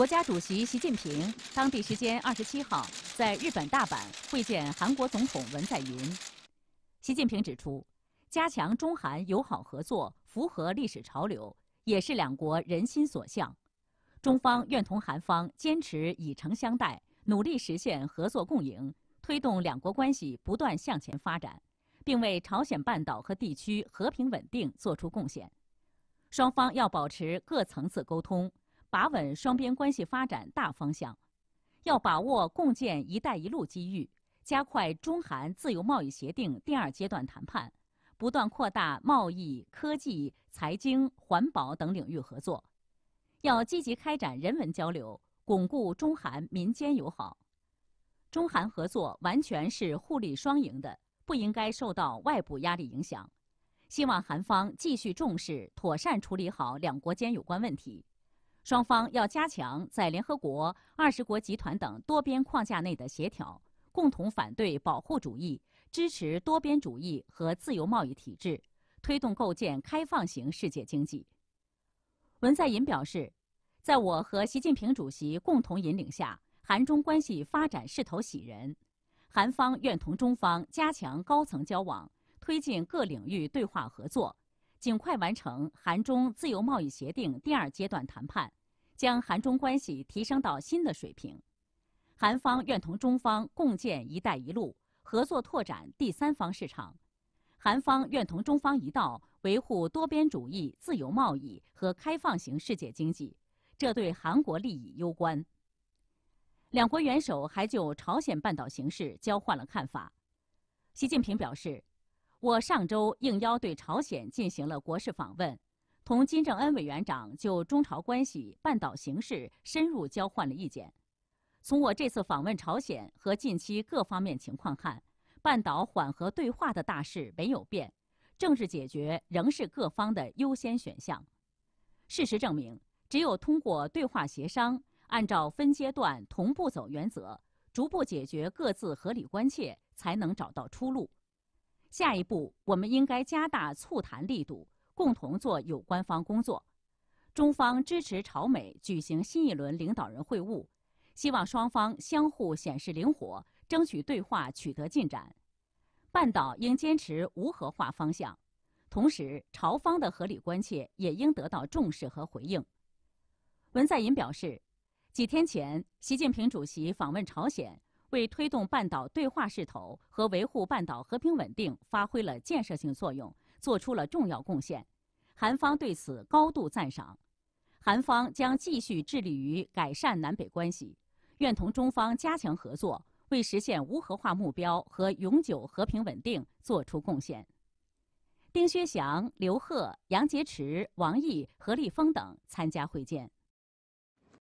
国家主席习近平当地时间二十七号在日本大阪会见韩国总统文在寅。习近平指出，加强中韩友好合作符合历史潮流，也是两国人心所向。中方愿同韩方坚持以诚相待，努力实现合作共赢，推动两国关系不断向前发展，并为朝鲜半岛和地区和平稳定作出贡献。双方要保持各层次沟通。把稳双边关系发展大方向，要把握共建“一带一路”机遇，加快中韩自由贸易协定第二阶段谈判，不断扩大贸易、科技、财经、环保等领域合作。要积极开展人文交流，巩固中韩民间友好。中韩合作完全是互利双赢的，不应该受到外部压力影响。希望韩方继续重视，妥善处理好两国间有关问题。双方要加强在联合国、二十国集团等多边框架内的协调，共同反对保护主义，支持多边主义和自由贸易体制，推动构建开放型世界经济。文在寅表示，在我和习近平主席共同引领下，韩中关系发展势头喜人，韩方愿同中方加强高层交往，推进各领域对话合作。尽快完成韩中自由贸易协定第二阶段谈判，将韩中关系提升到新的水平。韩方愿同中方共建“一带一路”，合作拓展第三方市场。韩方愿同中方一道维护多边主义、自由贸易和开放型世界经济，这对韩国利益攸关。两国元首还就朝鲜半岛形势交换了看法。习近平表示。我上周应邀对朝鲜进行了国事访问，同金正恩委员长就中朝关系、半岛形势深入交换了意见。从我这次访问朝鲜和近期各方面情况看，半岛缓和对话的大势没有变，政治解决仍是各方的优先选项。事实证明，只有通过对话协商，按照分阶段、同步走原则，逐步解决各自合理关切，才能找到出路。下一步，我们应该加大促谈力度，共同做有关方工作。中方支持朝美举行新一轮领导人会晤，希望双方相互显示灵活，争取对话取得进展。半岛应坚持无核化方向，同时朝方的合理关切也应得到重视和回应。文在寅表示，几天前，习近平主席访问朝鲜。为推动半岛对话势头和维护半岛和平稳定发挥了建设性作用，作出了重要贡献。韩方对此高度赞赏，韩方将继续致力于改善南北关系，愿同中方加强合作，为实现无核化目标和永久和平稳定作出贡献。丁薛祥、刘鹤、杨洁篪、王毅、何立峰等参加会见。